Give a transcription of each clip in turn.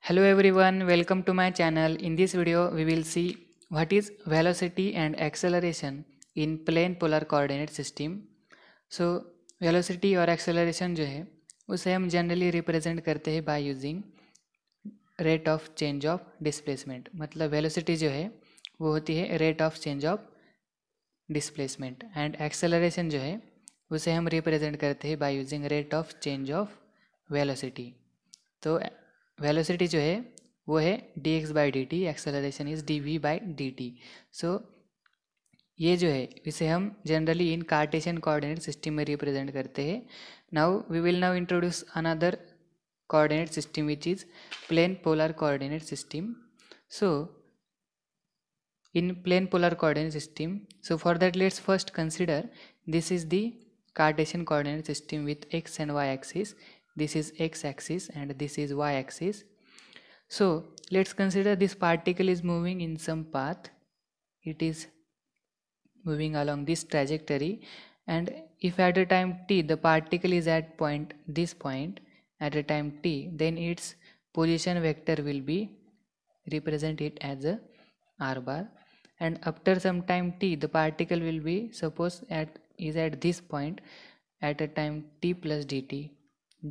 Hello everyone, welcome to my channel. In this video, we will see what is velocity and acceleration in plane polar coordinate system. So, velocity or acceleration जो है उसे हम generally represent करते हैं by using rate of change of displacement. मतलब velocity जो है वो होती है rate of change of displacement and acceleration जो है उसे हम रिप्रेजेंट करते हैं by using rate of change of velocity तो वेलोसिटी जो है वो है d x by D t acceleration is d v by D t so ये जो है इसे हम generally in Cartesian coordinate system में रिप्रेजेंट करते हैं now we will now introduce another coordinate system which is plane polar coordinate system so in plane polar coordinate system. So for that let's first consider this is the Cartesian coordinate system with x and y axis. This is x axis and this is y axis. So let's consider this particle is moving in some path. It is moving along this trajectory and if at a time t the particle is at point this point at a time t then its position vector will be represent it as a r bar and after some time t the particle will be suppose at is at this point at a time t plus dt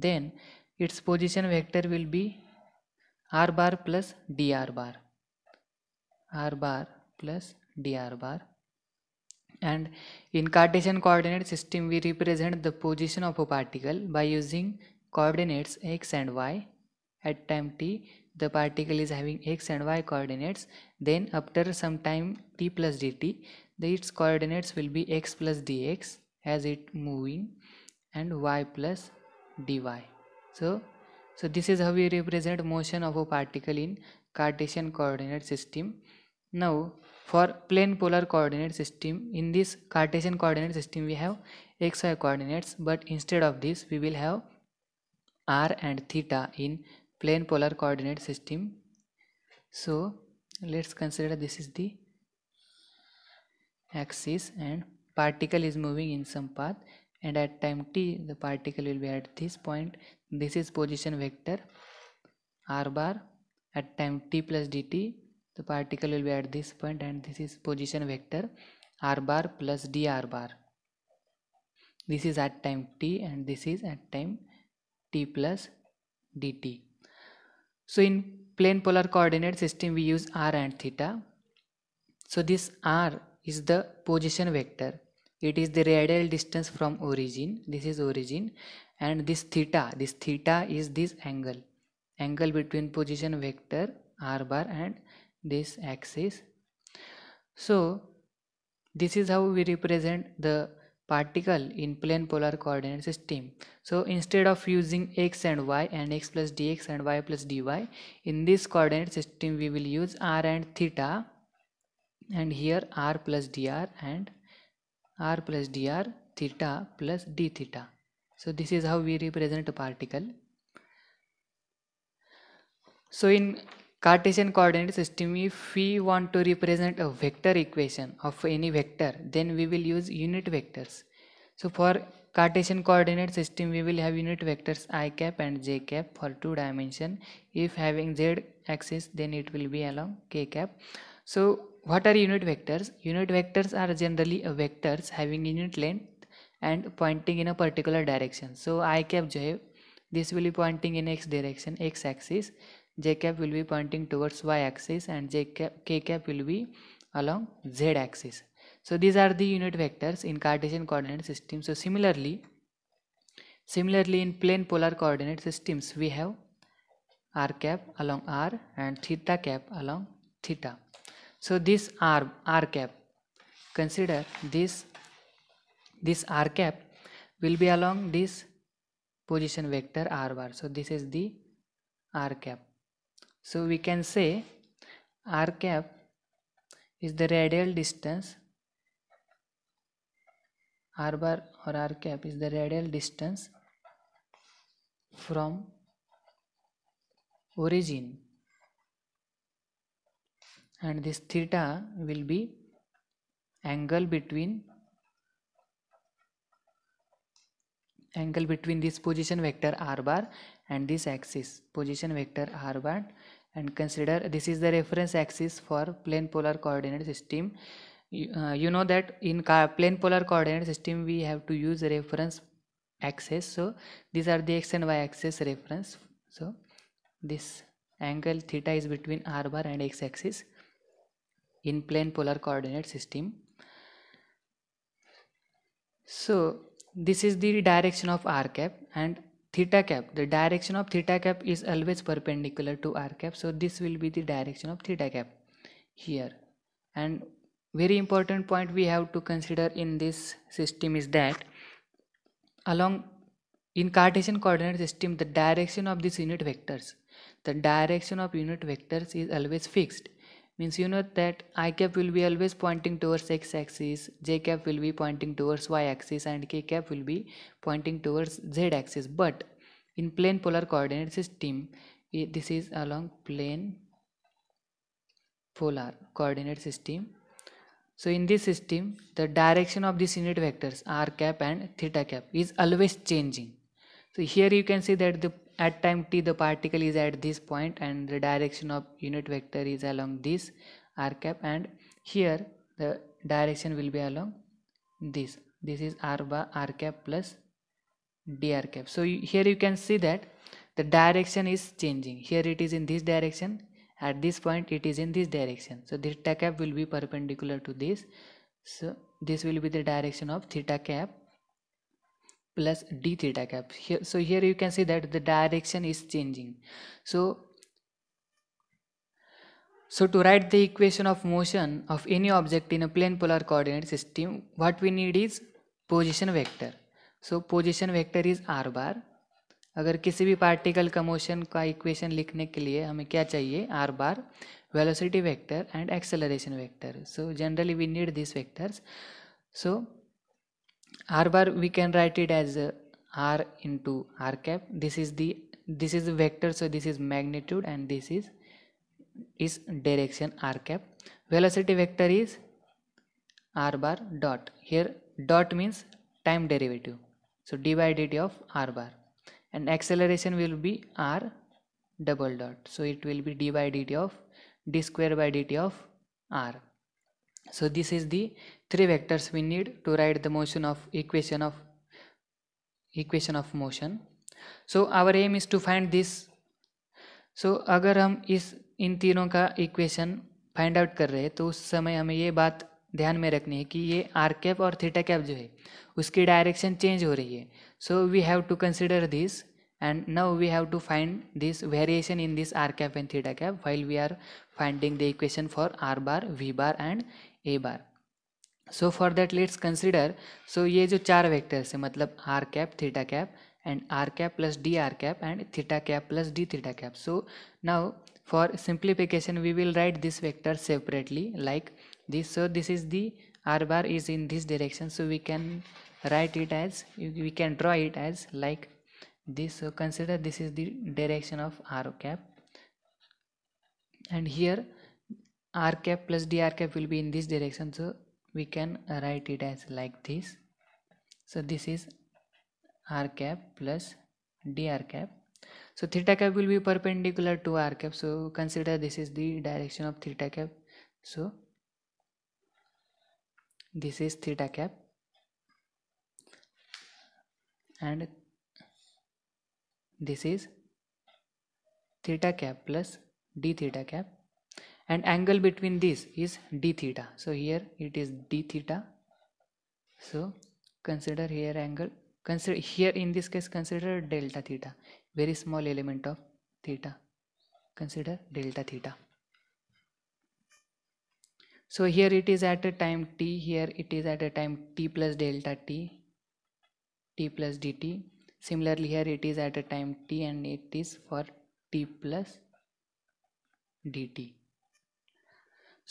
then its position vector will be r bar plus dr bar r bar plus dr bar and in Cartesian coordinate system we represent the position of a particle by using coordinates x and y at time t the particle is having x and y coordinates then after some time t plus dt the its coordinates will be x plus dx as it moving and y plus dy so so this is how we represent motion of a particle in cartesian coordinate system now for plane polar coordinate system in this cartesian coordinate system we have xy coordinates but instead of this we will have r and theta in plane polar coordinate system so let's consider this is the axis and particle is moving in some path and at time t the particle will be at this point this is position vector r bar at time t plus dt the particle will be at this point and this is position vector r bar plus dr bar this is at time t and this is at time t plus dt so in plane polar coordinate system we use r and theta. So this r is the position vector. It is the radial distance from origin. This is origin and this theta, this theta is this angle. Angle between position vector r bar and this axis. So this is how we represent the particle in plane polar coordinate system so instead of using x and y and x plus dx and y plus dy in this coordinate system we will use r and theta and here r plus dr and r plus dr theta plus d theta so this is how we represent a particle so in Cartesian coordinate system if we want to represent a vector equation of any vector then we will use unit vectors. So for Cartesian coordinate system we will have unit vectors i cap and j cap for two dimension if having z axis then it will be along k cap. So what are unit vectors? Unit vectors are generally vectors having unit length and pointing in a particular direction. So i cap j this will be pointing in x direction x axis j cap will be pointing towards y axis and j cap k cap will be along z axis so these are the unit vectors in cartesian coordinate system so similarly similarly in plane polar coordinate systems we have r cap along r and theta cap along theta so this r r cap consider this this r cap will be along this position vector r bar so this is the r cap so we can say r cap is the radial distance r bar or r cap is the radial distance from origin and this theta will be angle between angle between this position vector r bar and this axis position vector r bar and consider this is the reference axis for plane polar coordinate system you, uh, you know that in plane polar coordinate system we have to use reference axis so these are the x and y axis reference so this angle theta is between r bar and x axis in plane polar coordinate system so this is the direction of r cap and theta cap the direction of theta cap is always perpendicular to r cap so this will be the direction of theta cap here and very important point we have to consider in this system is that along in Cartesian coordinate system the direction of these unit vectors the direction of unit vectors is always fixed means you know that i cap will be always pointing towards x axis j cap will be pointing towards y axis and k cap will be pointing towards z axis but in plane polar coordinate system this is along plane polar coordinate system so in this system the direction of these unit vectors r cap and theta cap is always changing so here you can see that the at time t the particle is at this point and the direction of unit vector is along this r cap and here the direction will be along this this is r bar r cap plus dr cap so you, here you can see that the direction is changing here it is in this direction at this point it is in this direction so theta cap will be perpendicular to this so this will be the direction of theta cap plus d theta cap here so here you can see that the direction is changing so so to write the equation of motion of any object in a plane polar coordinate system what we need is position vector so position vector is r bar अगर किसी भी particle का motion का equation लिखने के लिए हमें क्या चाहिए r bar velocity vector and acceleration vector so generally we need this vectors so r bar we can write it as uh, r into r cap this is the this is the vector so this is magnitude and this is is direction r cap velocity vector is r bar dot here dot means time derivative so d by dt of r bar and acceleration will be r double dot so it will be d by dt of d square by dt of r so this is the three vectors we need to write the motion of equation of equation of motion so our aim is to find this so agar hum is in तीनों ka equation find out kar rahe hai to us samay hame ye baat dhyan mein rakhni hai ki ye r cap aur theta cap jo hai uski direction change ho rahi hai so we have to consider this and now we have to find this variation in this r cap and theta cap while we are finding the equation for r bar v bar and a bar so for that let's consider so ये जो चार vectors है मतलब r cap theta cap and r cap plus d are cap and theta cap plus d theta cap so now for simplification we will write this vector separately like this so this is the r bar is in this direction so we can write it as we can draw it as like this so consider this is the direction of r cap and here r cap plus dr cap will be in this direction so we can write it as like this so this is r cap plus dr cap so theta cap will be perpendicular to r cap so consider this is the direction of theta cap so this is theta cap and this is theta cap plus d theta cap and angle between these is d theta so here it is d theta so consider here angle consider here in this case consider delta theta very small element of theta consider delta theta so here it is at a time t here it is at a time t plus delta t t plus dt similarly here it is at a time t and it is for t plus dt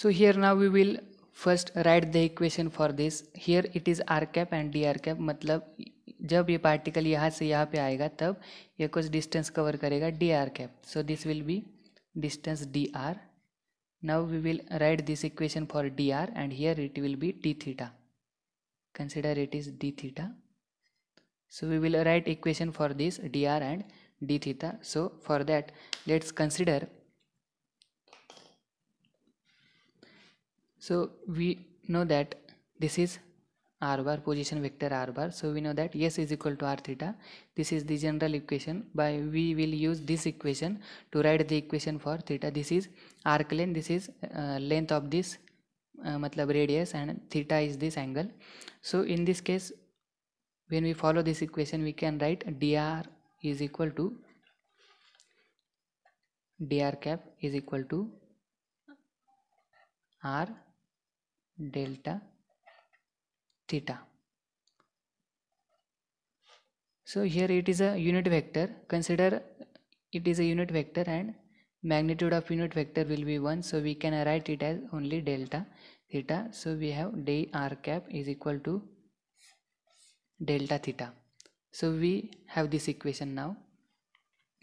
so here now we will first write the equation for this here it is r cap and dr cap मतलब जब ये particle यहाँ से यहाँ पे आएगा तब ये कुछ डिस्टेंस कवर करेगा d are cap so this will be distance d r now we will write this equation for d r and here it will be d theta consider it is d theta so we will write equation for this dr and d theta so for that let's consider so we know that this is r bar position vector r bar so we know that s is equal to r theta this is the general equation by we will use this equation to write the equation for theta this is arc length this is uh, length of this uh, matlab radius and theta is this angle so in this case when we follow this equation we can write dr is equal to dr cap is equal to r delta theta so here it is a unit vector consider it is a unit vector and magnitude of unit vector will be 1 so we can write it as only delta theta so we have d r cap is equal to delta theta so we have this equation now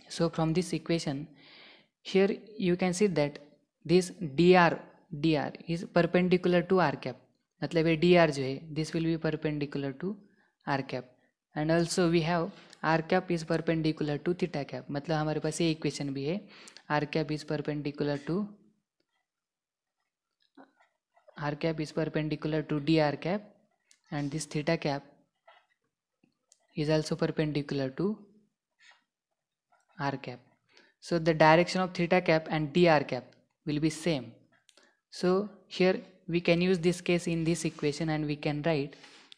so from this equation here you can see that this dr d r is perpendicular to are cap मतलब ये d r जो है this will be perpendicular to are cap and also we have r cap is perpendicular to theta cap मतलब हमारे पास ये equation भी है r cap is perpendicular to are cap is perpendicular to D R cap and this theta cap is also perpendicular to are cap so the direction of theta cap and d are cap will be same So here we can use this case in this equation and we can write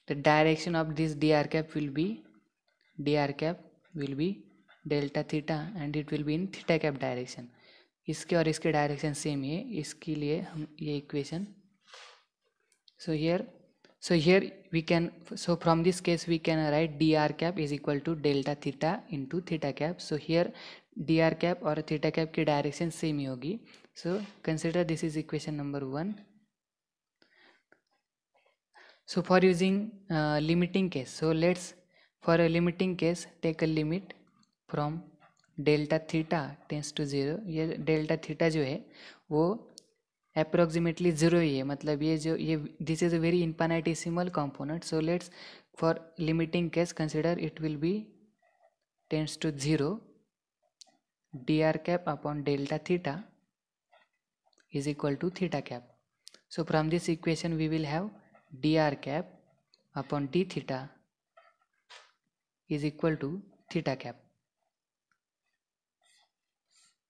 the direction of this dr cap will be dr cap will be delta theta and it will be in theta cap direction इसके और इसके direction same ही है इसके लिए हम ये equation so here so here we can so from this case we can write d are cap is equal to delta theta into theta cap so here d are cap और theta cap की direction same ही होगी so consider this is equation number 1 so for using uh, limiting case so let's for a limiting case take a limit from delta theta tends to zero ये delta theta जो है वो approximately zero ही है मतलब ये जो ये this is a very infinitesimal component so let's for limiting case consider it will be tends to zero d are cap upon delta theta is equal to theta cap. So from this equation we will have dr cap upon d theta is equal to theta cap.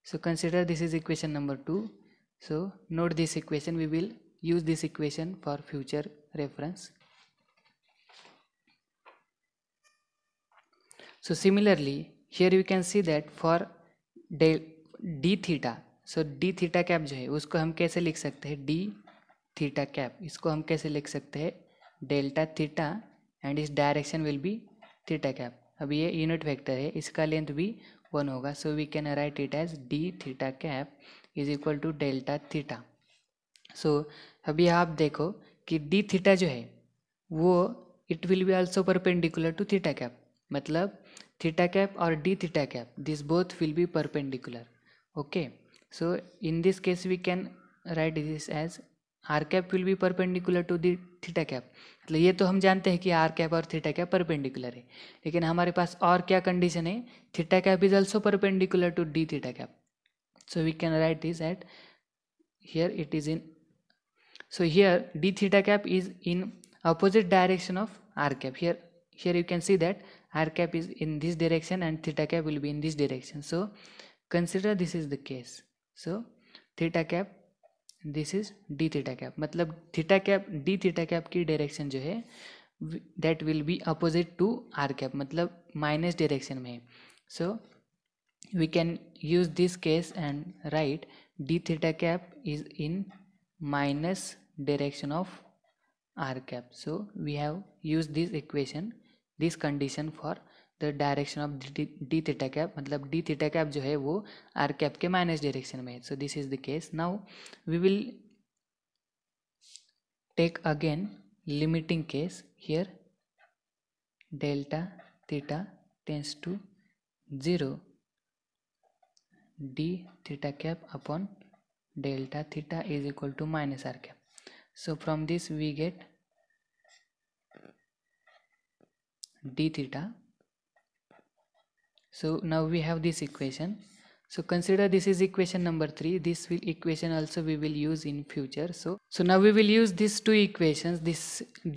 So consider this is equation number 2. So note this equation we will use this equation for future reference. So similarly here you can see that for d, d theta so d theta cap जो है उसको हम कैसे लिख सकते हैं D theta cap इसको हम कैसे लिख सकते हैं डेल्टा थीटा एंड इस direction will be theta cap अब ये यूनिट वेक्टर है इसका लेंथ भी वन होगा so we can write it as d theta cap is equal to delta theta so अभी आप देखो कि डी थीटा जो है वो it will be also perpendicular to theta cap मतलब थीटा कैप और D theta cap this both will be perpendicular okay so in this case we can write this as r cap will be perpendicular to the theta cap मतलब ये तो हम जानते हैं कि r cap और theta cap perpendicular है लेकिन हमारे पास और क्या condition है theta cap is also perpendicular to d theta cap so we can write this at here it is in so here d theta cap is in opposite direction of r cap here here you can see that r cap is in this direction and theta cap will be in this direction so consider this is the case so theta cap this is d theta cap मतलब theta cap d theta cap की direction जो है that will be opposite to are cap मतलब minus direction में so we can use this case and write d theta cap is in minus direction of are cap so we have use this equation this condition for direction of d theta cap मतलब d theta cap जो है वो r cap के minus direction में है so this is the case now we will take again limiting case here delta theta tends to zero d theta cap upon delta theta is equal to minus r cap so from this we get d theta so now we have this equation so consider this is equation number 3 this will equation also we will use in future so so now we will use these two equations this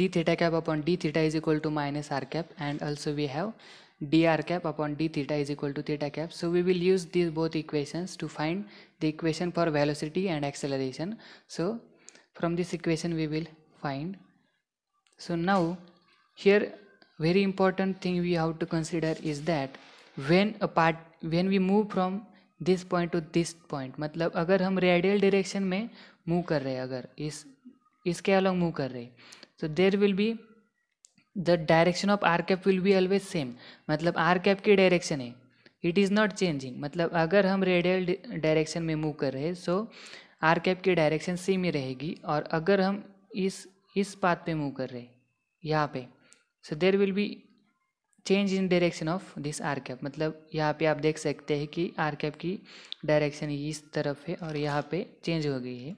d theta cap upon d theta is equal to minus r cap and also we have dr cap upon d theta is equal to theta cap so we will use these both equations to find the equation for velocity and acceleration so from this equation we will find so now here very important thing we have to consider is that when a part when we move from this point to this point मतलब अगर हम radial direction में move कर रहे हैं अगर इस इसके अलॉन्ग मूव कर रहे तो there will be the direction of are cap will be always same मतलब आर कैप की डायरेक्शन है इट इज़ नॉट चेंजिंग मतलब अगर हम रेडियल डायरेक्शन में मूव कर रहे हैं सो आर कैप की डायरेक्शन सेम ही रहेगी और अगर हम इस इस पाथ पे मूव कर रहे हैं यहाँ पे so there will be change in direction of this r cap मतलब यहाँ पे आप देख सकते हैं कि आर कैप की डायरेक्शन इस तरफ है और यहाँ पे चेंज हो गई है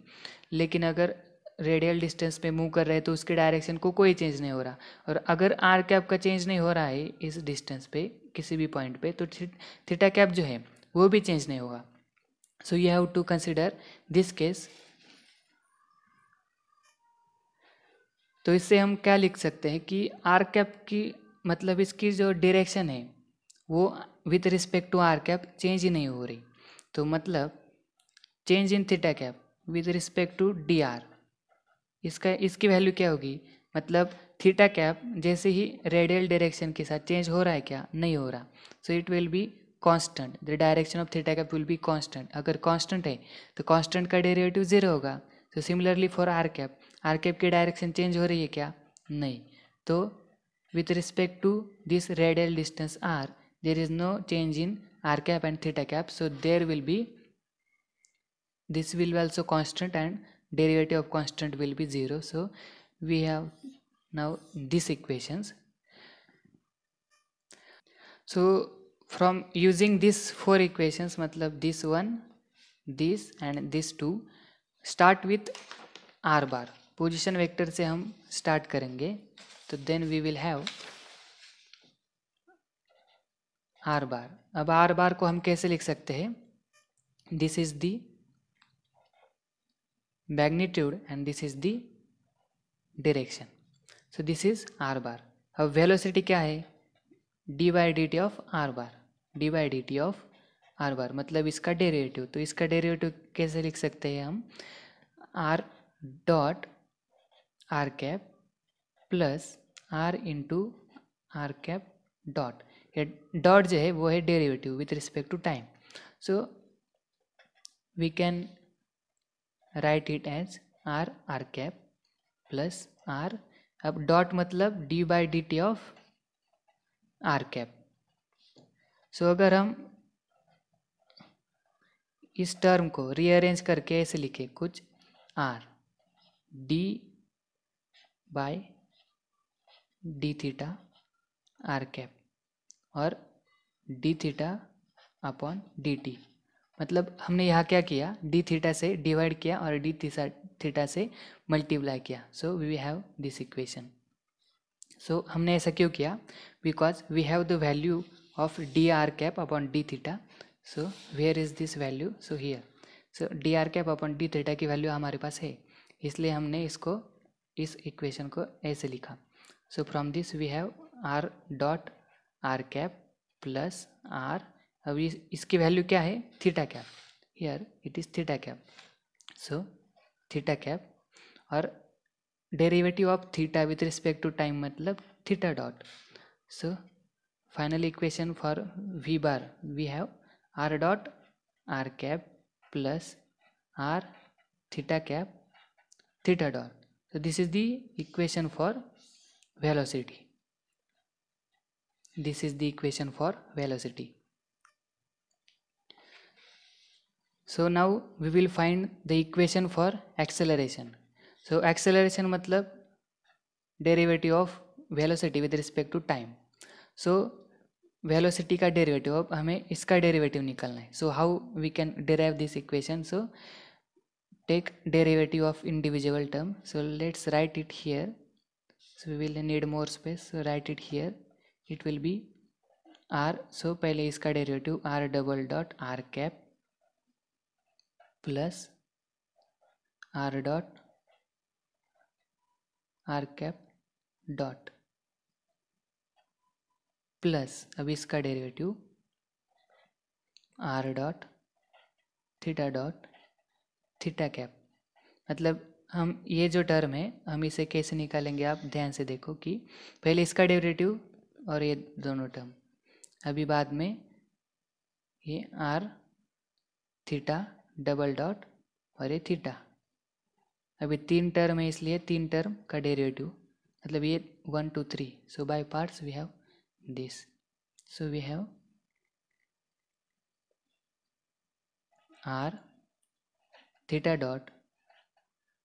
लेकिन अगर रेडियल डिस्टेंस पे मूव कर रहे हैं तो उसके डायरेक्शन को कोई चेंज नहीं हो रहा और अगर आर कैप का चेंज नहीं हो रहा है इस डिस्टेंस पे किसी भी पॉइंट पे तो थीटा कैप जो है वो भी चेंज नहीं होगा so you have to consider this case तो इससे हम क्या लिख सकते हैं कि आर कैप की मतलब इसकी जो डायरेक्शन है वो with respect to are cap change ही नहीं हो रही तो मतलब change in theta cap with respect to D R इसका इसकी वैल्यू क्या होगी मतलब थीटा कैप जैसे ही रेडियल डायरेक्शन के साथ चेंज हो रहा है क्या नहीं हो रहा so it will be constant the direction of theta cap will be constant अगर कांस्टेंट है तो कांस्टेंट का डेरिवेटिव जीरो होगा तो similarly for R cap R cap की डायरेक्शन चेंज हो रही है क्या नहीं तो With respect to this radial distance r, there is no change in r cap and theta cap. So there will be, this will be also constant and derivative of constant will be 0. So we have now these equations. So from using these four equations, matlab this one, this and this two, start with r bar. position vector से हम start करेंगे तो then we will have R bar अब R bar को हम कैसे लिख सकते हैं this is the magnitude and this is the direction so this is R bar अब वेलोसिटी क्या है D by D T of R bar D by D T of R bar मतलब इसका डेरिवेटिव तो इसका डेरिवेटिव कैसे लिख सकते हैं हम R dot R cap plus R into R cap dot ये डॉट जो है वो है derivative with respect to time so we can write it as R R cap plus R अब डॉट मतलब D by D T of are cap so अगर हम इस टर्म को रीअरेंज करके ऐसे लिखे कुछ R D by D theta R cap और D theta upon D T मतलब हमने यहाँ क्या किया डी थीटा से डिवाइड किया और डी थीटा से मल्टीप्लाई किया so we have this equation so हमने ऐसा क्यों किया because we have the value of D are cap upon D theta so where is this value so here so D are cap upon D theta की value हमारे पास है इसलिए हमने इसको इस इक्वेशन को ऐसे लिखा so from this we have r dot r cap plus r अब इस, इसकी वैल्यू क्या है theta cap here it is theta cap so theta cap और derivative of theta with respect to time मतलब theta dot so final equation for V bar we have R dot R cap plus R theta cap theta dot so this is the equation for velocity this is the equation for velocity so now we will find the equation for acceleration so acceleration matlab derivative of velocity with respect to time so velocity ka derivative ab hame iska derivative nikalna hai so how we can derive this equation so take derivative of individual term so let's write it here so we will need more space so write it here it will be r so pehle iska derivative r double dot r cap plus r dot r cap dot plus अब इसका derivative R dot theta dot theta cap मतलब हम ये जो term है हम इसे कैसे निकालेंगे आप ध्यान से देखो कि पहले इसका डेरिवेटिव और ये दोनों टर्म अभी बाद में ये आर थीटा डबल डॉट और ये थीटा अभी तीन टर्म है इसलिए तीन टर्म का डेरिवेटिव मतलब ये one two three so by parts we have this so we have R theta dot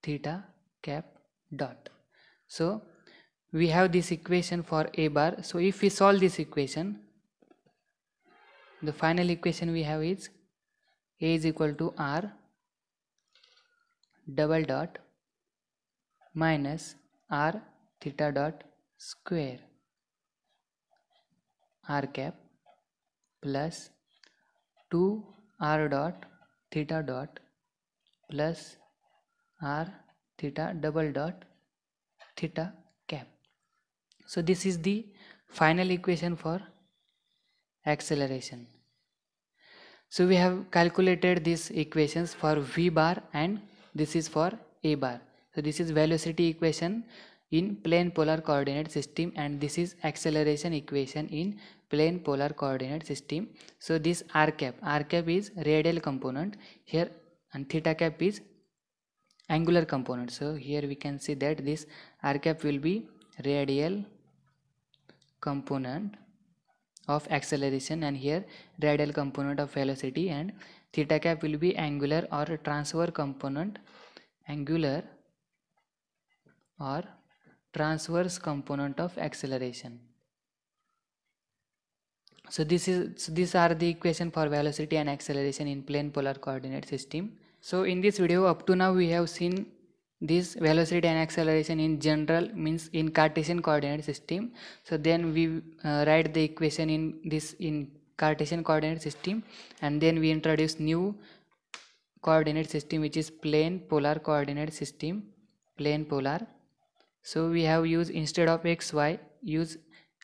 theta cap dot so we have this equation for a bar so if we solve this equation the final equation we have is a is equal to r double dot minus r theta dot square r cap plus 2 r dot theta dot plus r theta double dot theta cap so this is the final equation for acceleration so we have calculated these equations for v bar and this is for a bar so this is velocity equation in plane polar coordinate system and this is acceleration equation in plane polar coordinate system so this r cap r cap is radial component here and theta cap is angular component so here we can see that this r cap will be radial component of acceleration and here radial component of velocity and theta cap will be angular or transfer component angular or transverse component of acceleration so this is so these are the equation for velocity and acceleration in plane polar coordinate system so in this video up to now we have seen this velocity and acceleration in general means in Cartesian coordinate system. So then we uh, write the equation in this in Cartesian coordinate system and then we introduce new coordinate system which is plane polar coordinate system plane polar so we have used instead of x y use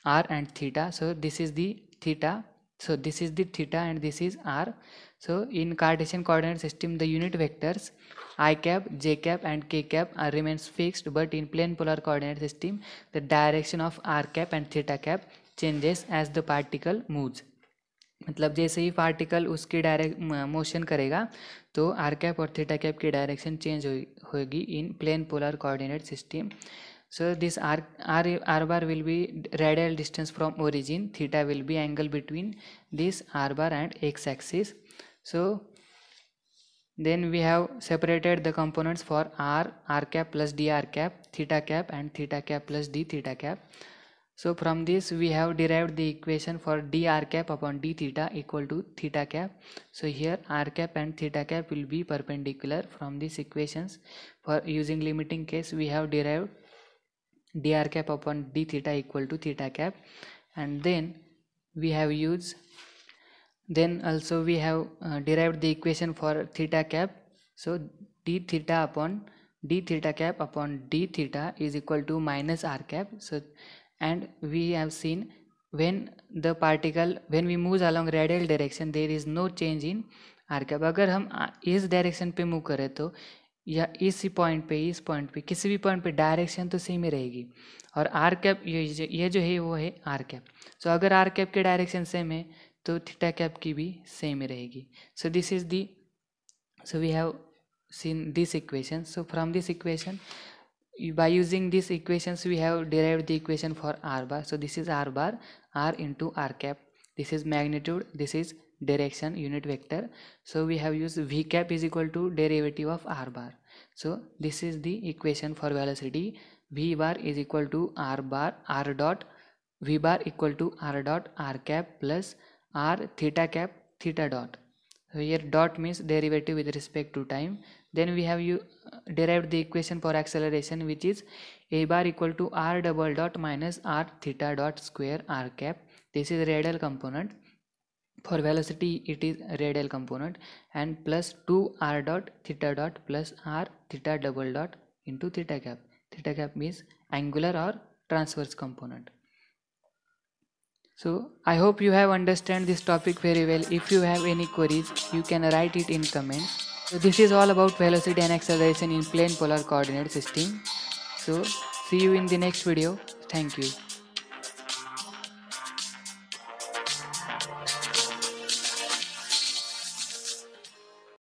r and theta so this is the theta so this is the theta and this is r So in Cartesian coordinate system, the unit vectors i cap, j cap and k cap are remains fixed but in plane polar coordinate system, the direction of r cap and theta cap changes as the particle moves. मतलब जैसे ही particle उसकी direct motion करेगा तो R cap और theta cap की direction change होगी in plane polar coordinate system so this R R R bar will be radial distance from origin theta will be angle between this R bar and X axis so then we have separated the components for r r cap plus d r cap theta cap and theta cap plus d theta cap so from this we have derived the equation for d r cap upon d theta equal to theta cap so here r cap and theta cap will be perpendicular from these equations for using limiting case we have derived dr cap upon d theta equal to theta cap and then we have used then also we have uh, derived the equation for theta cap so d theta upon d theta cap upon d theta is equal to minus r cap so and we have seen when the particle when we moves along radial direction there is no change in r cap agar hum is direction pe move kare to ya is point pe is point pe kisi bhi point pe direction to same hi rahegi aur r cap ye ye jo hai wo hai r cap so agar r cap ke direction same hai तो theta cap की भी same ही रहेगी so this is the so we have seen this equation so from this equation by using this equation we have derive the equation for R bar so this is R bar R into are cap this is magnitude this is direction unit vector so we have use V cap is equal to derivative of R bar so this is the equation for velocity V bar is equal to R bar R dot V bar equal to R dot R cap plus are theta cap theta dot so here dot means derivative with respect to time then we have you uh, derived the equation for acceleration which is a bar equal to r double dot minus r theta dot square r cap this is radial component for velocity it is radial component and plus 2 r dot theta dot plus r theta double dot into theta cap theta cap means angular or transverse component so I hope you have understand this topic very well. If you have any queries, you can write it in comments. So this is all about velocity and acceleration in plane polar coordinate system. So see you in the next video. Thank you.